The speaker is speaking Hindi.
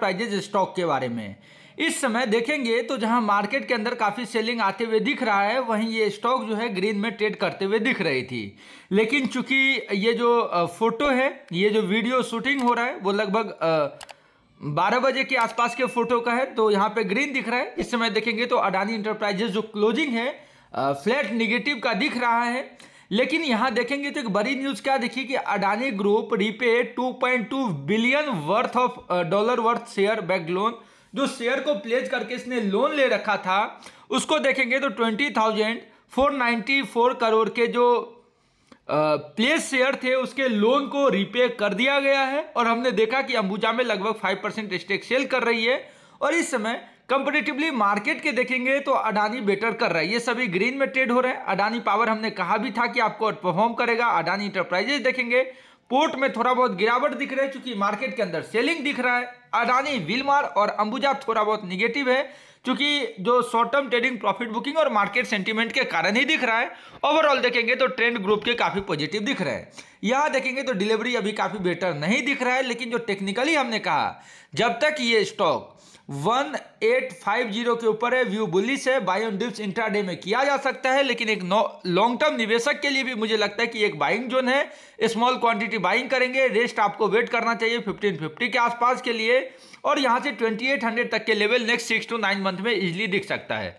प्राइजेज स्टॉक के बारे में इस समय देखेंगे तो जहां मार्केट के अंदर काफ़ी सेलिंग आते हुए दिख रहा है वहीं ये स्टॉक जो है ग्रीन में ट्रेड करते हुए दिख रही थी लेकिन चूंकि ये जो फोटो है ये जो वीडियो शूटिंग हो रहा है वो लगभग बारह बजे के आसपास के फोटो का है तो यहाँ पे ग्रीन दिख रहा है इस समय देखेंगे तो अडानी इंटरप्राइजेज जो क्लोजिंग है फ्लैट निगेटिव का दिख रहा है लेकिन यहां देखेंगे तो एक बड़ी न्यूज क्या देखिए कि Adani group repay 2.2 billion worth of dollar worth share back loan जो शेयर को प्लेज करके इसने लोन ले रखा था उसको देखेंगे तो twenty thousand four ninety four crore के जो प्लेस शेयर थे उसके लोन को रिपे कर दिया गया है और हमने देखा कि अंबुजा में लगभग फाइव परसेंट स्टेक सेल कर रही है और इस समय कंपेटिटिवली मार्केट के देखेंगे तो अडानी बेटर कर रहा है ये सभी ग्रीन में ट्रेड हो रहे हैं अडानी पावर हमने कहा भी था कि आपको परफॉर्म करेगा अडानी इंटरप्राइजेस देखेंगे पोर्ट में थोड़ा बहुत गिरावट दिख रहा है चूंकि मार्केट के अंदर सेलिंग दिख रहा है अडानी विलमार और अंबुजा थोड़ा बहुत निगेटिव है क्योंकि जो short term trading profit booking और मार्केट सेंटीमेंट के कारण ही दिख रहा है ओवरऑल देखेंगे तो ट्रेंड ग्रुप के काफ़ी पॉजिटिव दिख रहे हैं यहाँ देखेंगे तो डिलीवरी अभी काफ़ी बेटर नहीं दिख रहा है लेकिन जो टेक्निकली हमने कहा जब तक ये स्टॉक 1850 के ऊपर है व्यू बुलिस है बायोन डिप्स इंट्राडे में किया जा सकता है लेकिन एक लॉन्ग टर्म निवेशक के लिए भी मुझे लगता है कि एक बाइंग जोन है स्मॉल क्वांटिटी बाइंग करेंगे रेस्ट आपको वेट करना चाहिए 1550 के आसपास के लिए और यहाँ से 2800 तक के level next six to nine month में इजिली दिख सकता है